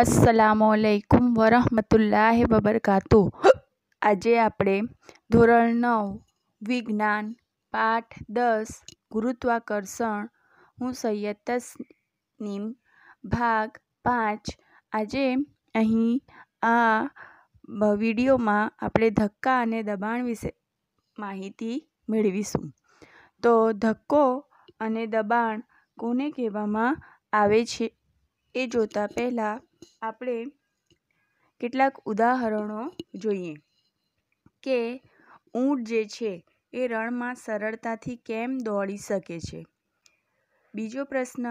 અસલામોલૈકુમ વરહમતુલ્લાહ વબરકાતુ આજે આપણે ધોરણ નવ વિજ્ઞાન પાઠ દસ ગુરુત્વાકર્ષણ હું સૈયદ તસનીમ ભાગ પાંચ આજે અહીં આ વિડીયોમાં આપણે ધક્કા અને દબાણ વિશે માહિતી મેળવીશું તો ધક્કો અને દબાણ કોને કહેવામાં આવે છે એ જોતાં પહેલાં આપણે કેટલાક ઉદાહરણો જોઈએ કે ઊંટ જે છે એ રણમાં સરળતાથી કેમ દોડી શકે છે બીજો પ્રશ્ન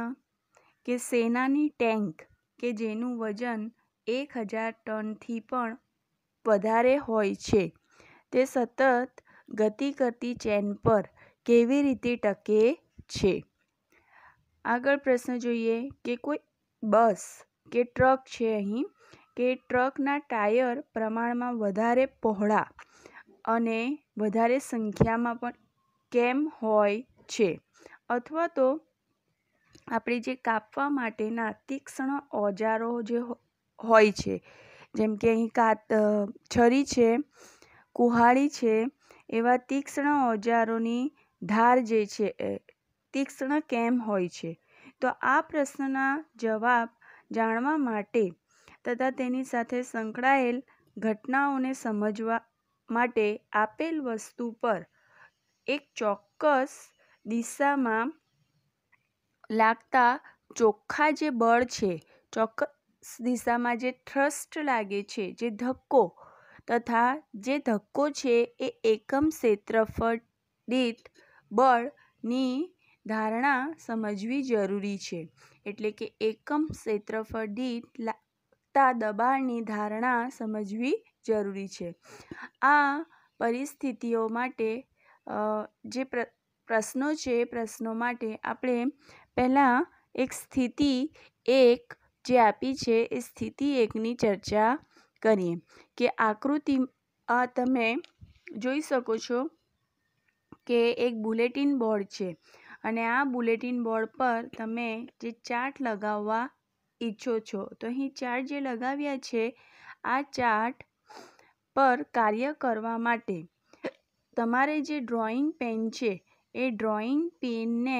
કે સેનાની ટેન્ક કે જેનું વજન એક હજાર ટનથી પણ વધારે હોય છે તે સતત ગતિ કરતી ચેન પર કેવી રીતે ટકે છે આગળ પ્રશ્ન જોઈએ કે કોઈ બસ કે ટ્રક છે અહીં કે ટ્રકના ટાયર પ્રમાણમાં વધારે પહોળા અને વધારે સંખ્યામાં પણ કેમ હોય છે અથવા તો આપણે જે કાપવા માટેના તીક્ષ્ણ ઓજારો જે હોય છે જેમ કે અહીં કાત છરી છે કુહાળી છે એવા તીક્ષ્ણ ઓજારોની ધાર જે છે તીક્ષ્ણ કેમ હોય છે તો આ પ્રશ્નના જવાબ જાણવા માટે તથા તેની સાથે સંકળાયેલ ઘટનાઓને સમજવા માટે આપેલ વસ્તુ પર એક ચોક્કસ દિશામાં લાગતા ચોખ્ખા જે બળ છે ચોક્કસ દિશામાં જે થ્રસ્ટ લાગે છે જે ધક્કો તથા જે ધક્કો છે એ એકમ ક્ષેત્રફળ દીઠ બળની ધારણા સમજવી જરૂરી છે એટલે કે એકમ ક્ષેત્રફળ દીઠ લાગતા દબાણની ધારણા સમજવી જરૂરી છે આ પરિસ્થિતિઓ માટે જે પ્રશ્નો છે એ પ્રશ્નો માટે આપણે પહેલાં એક સ્થિતિ એક જે આપી છે એ સ્થિતિ એકની ચર્ચા કરીએ કે આકૃતિ આ તમે જોઈ શકો છો કે એક બુલેટિન બોર્ડ છે અને આ બુલેટિન બોર્ડ પર તમે જે ચાર્ટ લગાવવા ઈચ્છો છો તો અહીં ચાર્ટ જે લગાવ્યા છે આ ચાર્ટ પર કાર્ય કરવા માટે તમારે જે ડ્રોઈંગ પેન છે એ ડ્રોઈંગ પેનને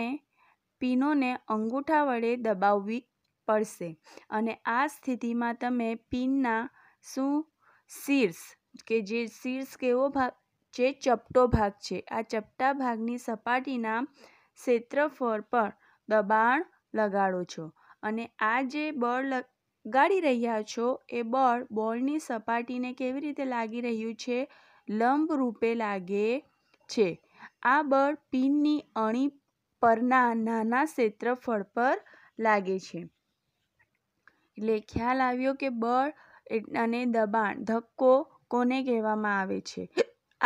પીનોને અંગૂઠા વડે દબાવવી પડશે અને આ સ્થિતિમાં તમે પીનના શું શીર્ષ કે જે શીર્ષ કેવો ભાગ જે ચપટો ભાગ છે આ ચપટા ભાગની સપાટીના ક્ષેત્રફળ પર દબાણ લગાડો છો અને આ જે બળ લગાડી રહ્યા છો એ બળ બોલની સપાટીને કેવી રીતે લાગી રહ્યું છે લંબ રૂપે લાગે છે આ બળ પિનની અણી પરના નાના ક્ષેત્રફળ પર લાગે છે એટલે ખ્યાલ આવ્યો કે બળ અને દબાણ ધક્કો કોને કહેવામાં આવે છે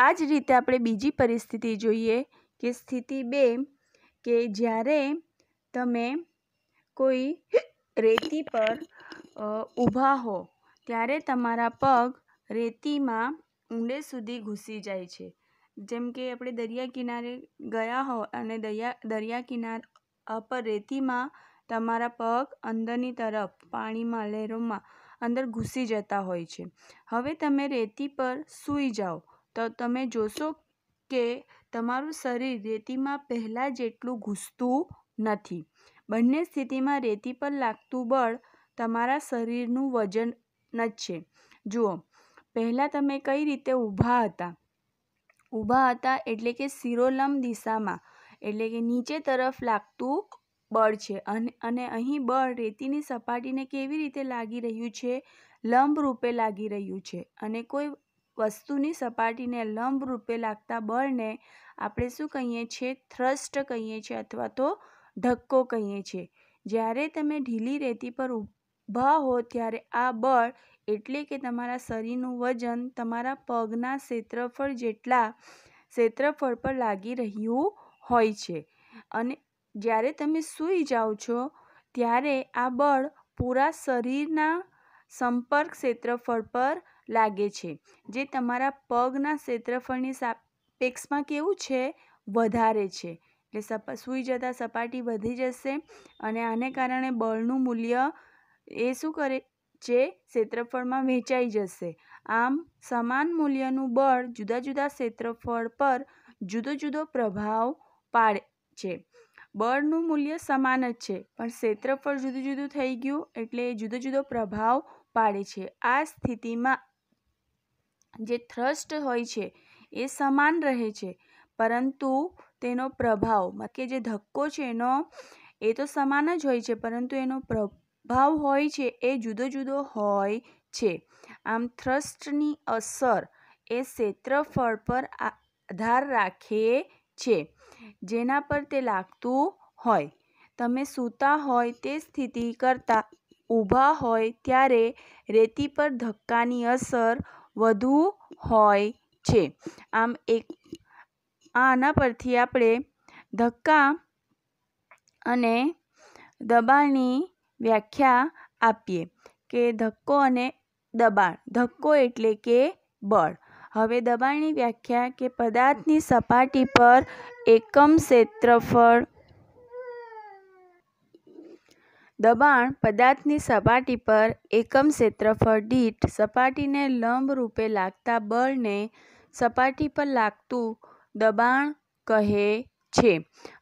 આ જ રીતે આપણે બીજી પરિસ્થિતિ જોઈએ કે સ્થિતિ બે કે જ્યારે તમે કોઈ રેતી પર ઊભા હો ત્યારે તમારા પગ રેતીમાં ઊંડે સુધી ઘૂસી જાય છે જેમ કે આપણે દરિયા કિનારે ગયા હો અને દરિયા દરિયા કિનારા પર રેતીમાં તમારા પગ અંદરની તરફ પાણીમાં લહેરોમાં અંદર ઘૂસી જતા હોય છે હવે તમે રેતી પર સૂઈ જાઓ તો તમે જોશો કે તમારું શરીર રેતીમાં પહેલાં જેટલું ઘૂસતું નથી બંને સ્થિતિમાં રેતી પર લાગતું બળ તમારા શરીરનું વજન જ છે જુઓ પહેલાં તમે કઈ રીતે ઊભા હતા ઊભા હતા એટલે કે શિરોલંબ દિશામાં એટલે કે નીચે તરફ લાગતું બળ છે અને અને અહીં બળ રેતીની સપાટીને કેવી રીતે લાગી રહ્યું છે લંબ રૂપે લાગી રહ્યું છે અને કોઈ વસ્તુની સપાટીને લંબ રૂપે લાગતા બળને આપણે શું કહીએ છીએ થ્રસ્ટ કહીએ છીએ અથવા તો ધક્કો કહીએ છીએ જ્યારે તમે ઢીલી રેતી પર ઊભા હો ત્યારે આ બળ એટલે કે તમારા શરીરનું વજન તમારા પગના ક્ષેત્રફળ જેટલા ક્ષેત્રફળ પર લાગી રહ્યું હોય છે અને જ્યારે તમે સૂઈ જાઓ છો ત્યારે આ બળ પૂરા શરીરના સંપર્ક ક્ષેત્રફળ પર લાગે છે જે તમારા પગના ક્ષેત્રફળની સાપેક્ષમાં કેવું છે વધારે છે એટલે સૂઈ જતાં સપાટી વધી જશે અને આને કારણે બળનું મૂલ્ય એ શું કરે જે ક્ષેત્રફળમાં વેચાઈ જશે આમ સમાન મૂલ્યનું બળ જુદા જુદા ક્ષેત્રફળ પર જુદો જુદો પ્રભાવ પાડે છે બળનું મૂલ્ય સમાન જ છે પણ ક્ષેત્રફળ જુદું જુદું થઈ ગયું એટલે જુદો જુદો પ્રભાવ પાડે છે આ સ્થિતિમાં જે થ્રસ્ટ હોય છે એ સમાન રહે છે પરંતુ તેનો પ્રભાવ કે જે ધક્કો છે એનો એ તો સમાન જ હોય છે પરંતુ એનો પ્રભાવ હોય છે એ જુદો જુદો હોય છે આમ થ્રસ્ટની અસર એ ક્ષેત્રફળ પર આધાર રાખે છે જેના પર તે લાગતું હોય તમે સૂતા હોય તે સ્થિતિ કરતાં ઊભા હોય ત્યારે રેતી પર ધક્કાની અસર વધુ હોય છે આમ એક આના પરથી આપણે ધક્કા અને દબાણની વ્યાખ્યા આપીએ કે ધક્કો અને દબાણ ધક્કો એટલે કે બળ હવે દબાણની વ્યાખ્યા કે પદાર્થની સપાટી પર એકમ ક્ષેત્રફળ દબાણ પદાર્થની સપાટી પર એકમ ક્ષેત્રફળ દીઠ સપાટીને લંબ રૂપે લાગતા બળને સપાટી પર લાગતું દબાણ કહે છે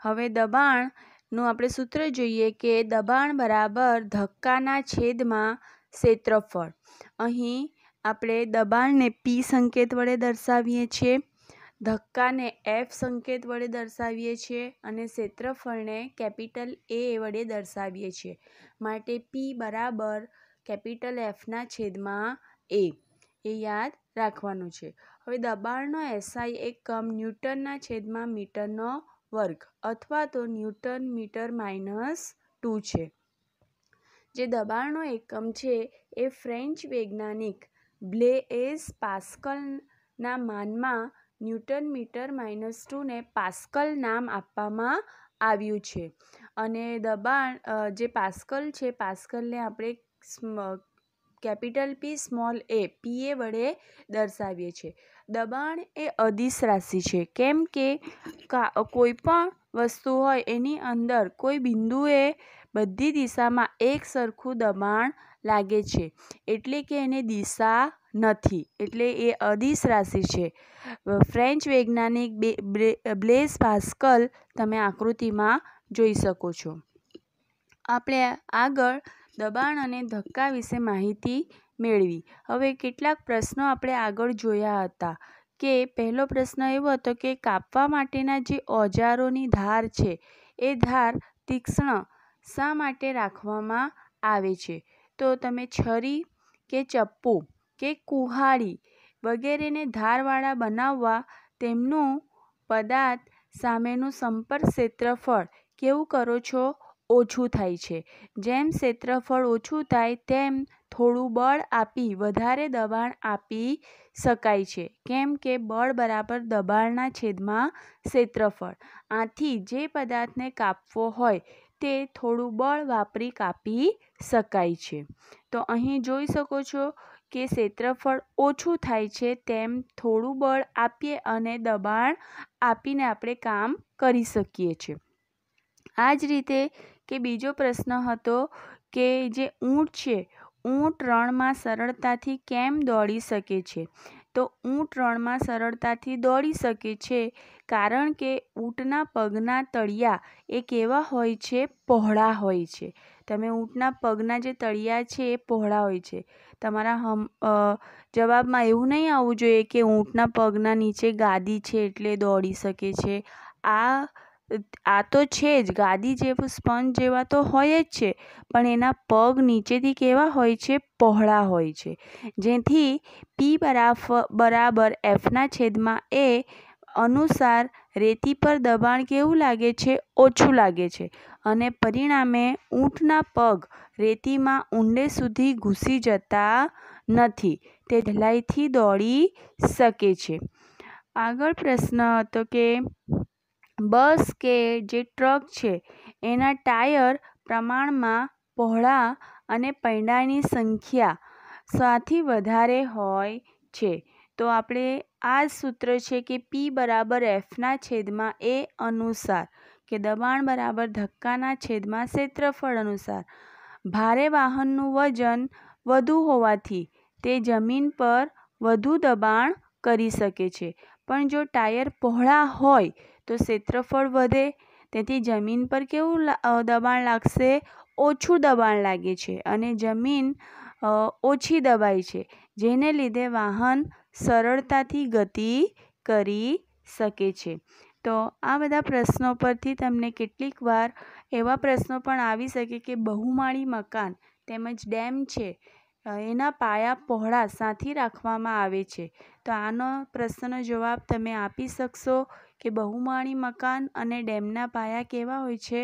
હવે દબાણનું આપણે સૂત્ર જોઈએ કે દબાણ બરાબર ધક્કાના છેદમાં ક્ષેત્રફળ અહીં આપણે દબાણને પી સંકેત વડે દર્શાવીએ છીએ ધક્કાને એફ સંકેત વડે દર્શાવીએ છીએ અને ક્ષેત્રફળને કેપિટલ એ વડે દર્શાવીએ છીએ માટે પી બરાબર કેપિટલ એફના છેદમાં એ એ યાદ રાખવાનું છે હવે દબાણનો એસઆઈ એક કમ ન્યૂટનના છેદમાં મીટરનો વર્ગ અથવા તો ન્યૂટન મીટર માઇનસ ટુ છે જે દબાણનો એકમ છે એ ફ્રેન્ચ વૈજ્ઞાનિક બ્લેએઝ પાસ્કલના માનમાં ન્યૂટન મીટર માઇનસ ટુને પાસ્કલ નામ આપવામાં આવ્યું છે અને દબાણ જે પાસ્કલ છે પાસ્કલને આપણે કેપિટલ પી સ્મોલ એ પીએ વડે દર્શાવીએ છીએ દબાણ એ અદિશ રાશિ છે કેમ કે કોઈ પણ વસ્તુ હોય એની અંદર કોઈ બિંદુએ બધી દિશામાં એક સરખું દબાણ લાગે છે એટલે કે એને દિશા નથી એટલે એ અદિશ રાશિ છે ફ્રેન્ચ વૈજ્ઞાનિક બ્લેસ ભાસ્કલ તમે આકૃતિમાં જોઈ શકો છો આપણે આગળ દબાણ અને ધક્કા વિશે માહિતી મેળવી હવે કેટલાક પ્રશ્નો આપણે આગળ જોયા હતા કે પહેલો પ્રશ્ન એવો હતો કે કાપવા માટેના જે ઓજારોની ધાર છે એ ધાર તીક્ષ્ણ શા માટે રાખવામાં આવે છે તો તમે છરી કે ચપ્પુ કે કુહાડી વગેરેને ધારવાળા બનાવવા તેમનું પદાર્થ સામેનું સંપર્ક ક્ષેત્રફળ કેવું કરો છો ઓછું થાય છે જેમ ક્ષેત્રફળ ઓછું થાય તેમ થોડું બળ આપી વધારે દબાણ આપી શકાય છે કેમ કે બળ બરાબર દબાણના છેદમાં ક્ષેત્રફળ આથી જે પદાર્થને કાપવો હોય તે થોડું બળ વાપરી કાપી શકાય છે તો અહીં જોઈ શકો છો કે ક્ષેત્રફળ ઓછું થાય છે તેમ થોડું બળ આપીએ અને દબાણ આપીને આપણે કામ કરી શકીએ છીએ આ જ રીતે કે બીજો પ્રશ્ન હતો કે જે ઊંટ છે ઊંટ રણમાં સરળતાથી કેમ દોડી શકે છે તો ઊંટ રણમાં સરળતાથી દોડી શકે છે કારણ કે ઊંટના પગના તળિયા એ કેવા હોય છે પહોળા હોય છે તમે ઊંટના પગના જે તળિયા છે એ પહોળા હોય છે તમારા હમ જવાબમાં એવું નહીં આવવું જોઈએ કે ઊંટના પગના નીચે ગાદી છે એટલે દોડી શકે છે આ આ તો છે જ ગાદી જેવું સ્પંજ જેવા તો હોય જ છે પણ એના પગ નીચેથી કેવા હોય છે પહોળા હોય છે જેથી પી બરાફ બરાબર એફના છેદમાં એ અનુસાર રેતી પર દબાણ કેવું લાગે છે ઓછું લાગે છે અને પરિણામે ઊંટના પગ રેતીમાં ઊંડે સુધી ઘૂસી જતા નથી તે ઢલાઈથી દોડી શકે છે આગળ પ્રશ્ન હતો કે બસ કે જે ટ્રક છે એના ટાયર પ્રમાણમાં પહોળા અને પૈડાની સંખ્યા સાથી વધારે હોય છે તો આપણે આ સૂત્ર છે કે પી બરાબર એફના છેદમાં એ અનુસાર કે દબાણ બરાબર ધક્કાના છેદમાં ક્ષેત્રફળ અનુસાર ભારે વાહનનું વજન વધુ હોવાથી તે જમીન પર વધુ દબાણ કરી શકે છે પણ જો ટાયર પહોળા હોય તો ક્ષેત્રફળ વધે તેથી જમીન પર કેવું દબાણ લાગશે ઓછું દબાણ લાગે છે અને જમીન ઓછી દબાય છે જેને લીધે વાહન સરળતાથી ગતિ કરી શકે છે તો આ બધા પ્રશ્નો પરથી તમને કેટલીક વાર એવા પ્રશ્નો પણ આવી શકે કે બહુમાળી મકાન તેમજ ડેમ છે એના પાયા પહોળા સાથી રાખવામાં આવે છે તો આનો પ્રશ્નનો જવાબ તમે આપી શકશો કે બહુમાળી મકાન અને ડેમના પાયા કેવા હોય છે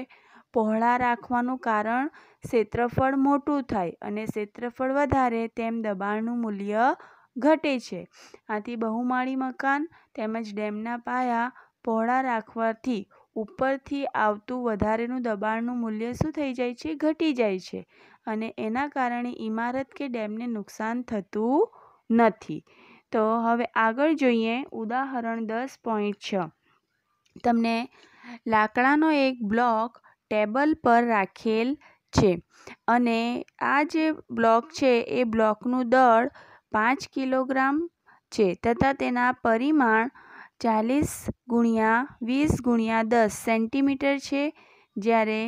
પહોળા રાખવાનું કારણ ક્ષેત્રફળ મોટું થાય અને ક્ષેત્રફળ વધારે તેમ દબાણનું મૂલ્ય ઘટે છે આથી બહુમાળી મકાન તેમજ ડેમના પાયા પહોળા રાખવાથી ઉપરથી આવતું વધારેનું દબાણનું મૂલ્ય શું થઈ જાય છે ઘટી જાય છે અને એના કારણે ઇમારત કે ડેમને નુકસાન થતું નથી તો હવે આગળ જોઈએ ઉદાહરણ દસ પોઈન્ટ છ તમને લાકડાનો એક બ્લોક ટેબલ પર રાખેલ છે અને આ જે બ્લોક છે એ બ્લોકનું દળ પાંચ કિલોગ્રામ છે તથા તેના પરિમાણ ચાલીસ ગુણ્યા વીસ ગુણ્યા દસ સેન્ટીમીટર છે જ્યારે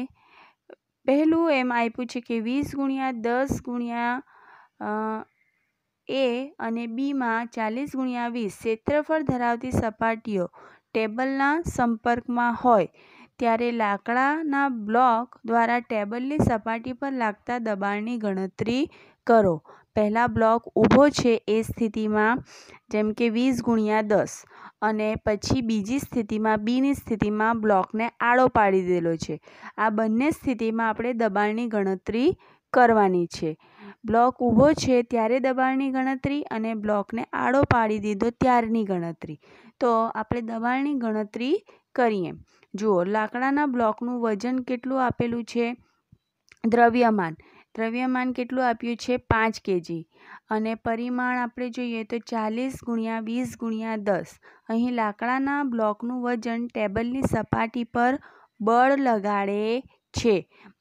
પહેલું એમ આપ્યું છે કે વીસ ગુણ્યા દસ ગુણ્યા એ અને બીમાં ચાલીસ ગુણ્યા વીસ ક્ષેત્રફળ ધરાવતી સપાટીઓ ટેબલના સંપર્કમાં હોય ત્યારે લાકડાના બ્લોક દ્વારા ટેબલની સપાટી પર લાગતા દબાણની ગણતરી કરો પહેલા બ્લોક ઊભો છે એ સ્થિતિમાં જેમ કે વીસ ગુણ્યા દસ અને પછી બીજી સ્થિતિમાં બીની સ્થિતિમાં બ્લોકને આડો પાડી દેલો છે આ બંને સ્થિતિમાં આપણે દબાણની ગણતરી કરવાની છે બ્લોક ઊભો છે ત્યારે દબાણની ગણતરી અને બ્લોકને આડો પાડી દીધો ત્યારની ગણતરી તો આપણે દબાણની ગણતરી કરીએ જુઓ લાકડાના બ્લોકનું વજન કેટલું આપેલું છે દ્રવ્યમાન દ્રવ્યમાન કેટલું આપ્યું છે પાંચ કેજી અને પરિમાણ આપણે જોઈએ તો ચાલીસ ગુણ્યા વીસ ગુણ્યા દસ અહીં લાકડાના બ્લોકનું વજન ટેબલની સપાટી પર બળ લગાડે છે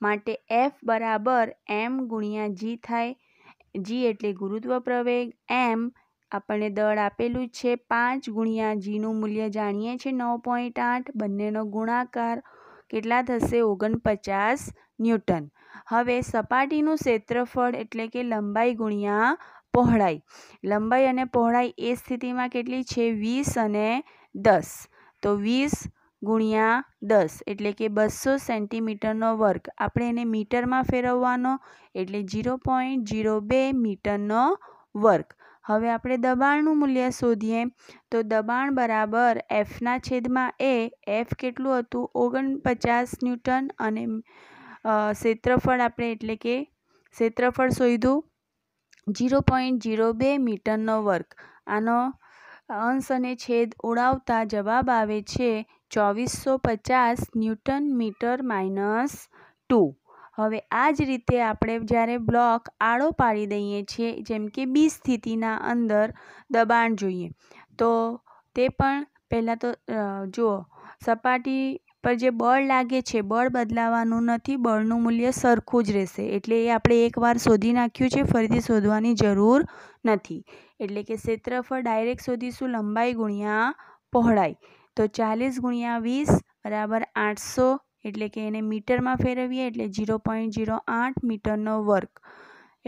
માટે એફ બરાબર એમ ગુણ્યા જી થાય જી એટલે ગુરુત્વ પ્રવેગ એમ આપણને દળ આપેલું છે પાંચ ગુણ્યા જીનું મૂલ્ય જાણીએ છીએ નવ પોઈન્ટ આઠ બંનેનો ગુણાકાર કેટલા થશે ઓગણપચાસ ન્યૂટન હવે સપાટીનું ક્ષેત્રફળ એટલે કે લંબાઈ ગુણ્યા પહોળાઈ લંબાઈ અને પહોળાઈ એ સ્થિતિમાં કેટલી છે વીસ અને દસ તો વીસ ગુણ્યા દસ એટલે કે બસો સેન્ટીમીટરનો વર્ગ આપણે એને મીટરમાં ફેરવવાનો એટલે ઝીરો પોઈન્ટ ઝીરો બે મીટરનો વર્ગ હવે આપણે દબાણનું મૂલ્ય શોધીએ તો દબાણ બરાબર એફના છેદમાં એ એફ કેટલું હતું ઓગણપચાસ ન્યૂટન અને ક્ષેત્રફળ આપણે એટલે કે ક્ષેત્રફળ શોધ્યું જીરો પોઈન્ટ જીરો બે મીટરનો વર્ગ આનો અંશ અને છેદ ઉડાવતા જવાબ આવે છે ચોવીસો પચાસ ન્યૂટન મીટર માઇનસ ટુ હવે આ જ રીતે આપણે જ્યારે બ્લોક આડો પાડી દઈએ છીએ જેમ કે બી સ્થિતિના અંદર દબાણ જોઈએ તો તે પણ પહેલાં તો જુઓ સપાટી પર જે બળ લાગે છે બળ બદલાવાનું નથી બળનું મૂલ્ય સરખું જ રહેશે એટલે એ આપણે એકવાર શોધી નાખ્યું છે ફરીથી શોધવાની જરૂર નથી એટલે કે ક્ષેત્રફળ ડાયરેક્ટ શોધીશું લંબાઈ ગુણ્યા પહોળાઈ તો ચાલીસ ગુણ્યા વીસ બરાબર આઠસો એટલે કે એને મીટરમાં ફેરવીએ એટલે ઝીરો પોઈન્ટ ઝીરો આઠ મીટરનો વર્ક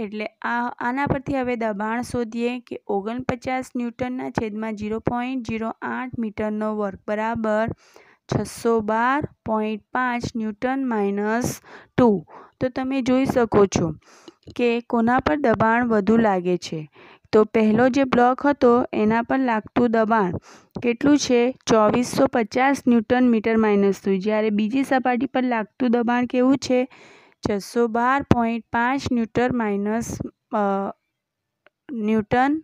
એટલે આ આના પરથી હવે દબાણ શોધીએ કે ઓગણપચાસ ન્યૂટનના છેદમાં ઝીરો પોઈન્ટ ઝીરો આઠ મીટરનો વર્ક બરાબર છસો બાર પોઈન્ટ પાંચ ન્યૂટન માઇનસ ટુ તો તમે જોઈ શકો છો કે કોના પર દબાણ વધુ લાગે છે તો પહેલો જે બ્લોક હતો એના પર લાગતું દબાણ કેટલું છે ચોવીસો પચાસ ન્યૂટન મીટર માઇનસ ટુ જ્યારે બીજી સપાટી પર લાગતું દબાણ કેવું છે છસો બાર પોઈન્ટ પાંચ newton minus newton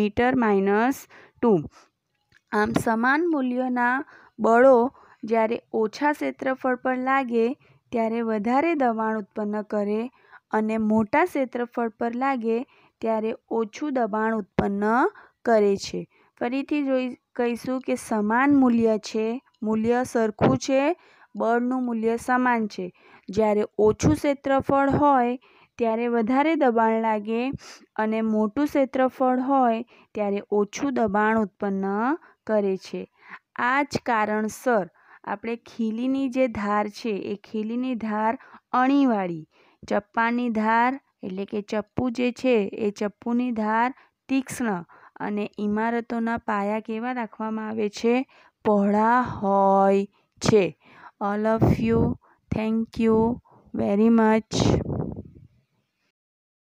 metre minus two આમ સમાન મૂલ્યોના બળો જ્યારે ઓછા ક્ષેત્રફળ પર લાગે ત્યારે વધારે દબાણ ઉત્પન્ન કરે અને મોટા ક્ષેત્રફળ પર લાગે ત્યારે ઓછું દબાણ ઉત્પન્ન કરે છે ફરીથી જોઈ કહીશું કે સમાન મૂલ્ય છે મૂલ્ય સરખું છે બળનું મૂલ્ય સમાન છે જ્યારે ઓછું ક્ષેત્રફળ હોય ત્યારે વધારે દબાણ લાગે અને મોટું ક્ષેત્રફળ હોય ત્યારે ઓછું દબાણ ઉત્પન્ન કરે છે આ જ કારણસર આપણે ખીલીની જે ધાર છે એ ખીલીની ધાર અણીવાળી ચપ્પાની ધાર એટલે કે ચપ્પુ જે છે એ ચપ્પુની ધાર તીક્ષ્ણ અને ઇમારતોના પાયા કેવા રાખવામાં આવે છે પહોળા હોય છે all of you thank you very much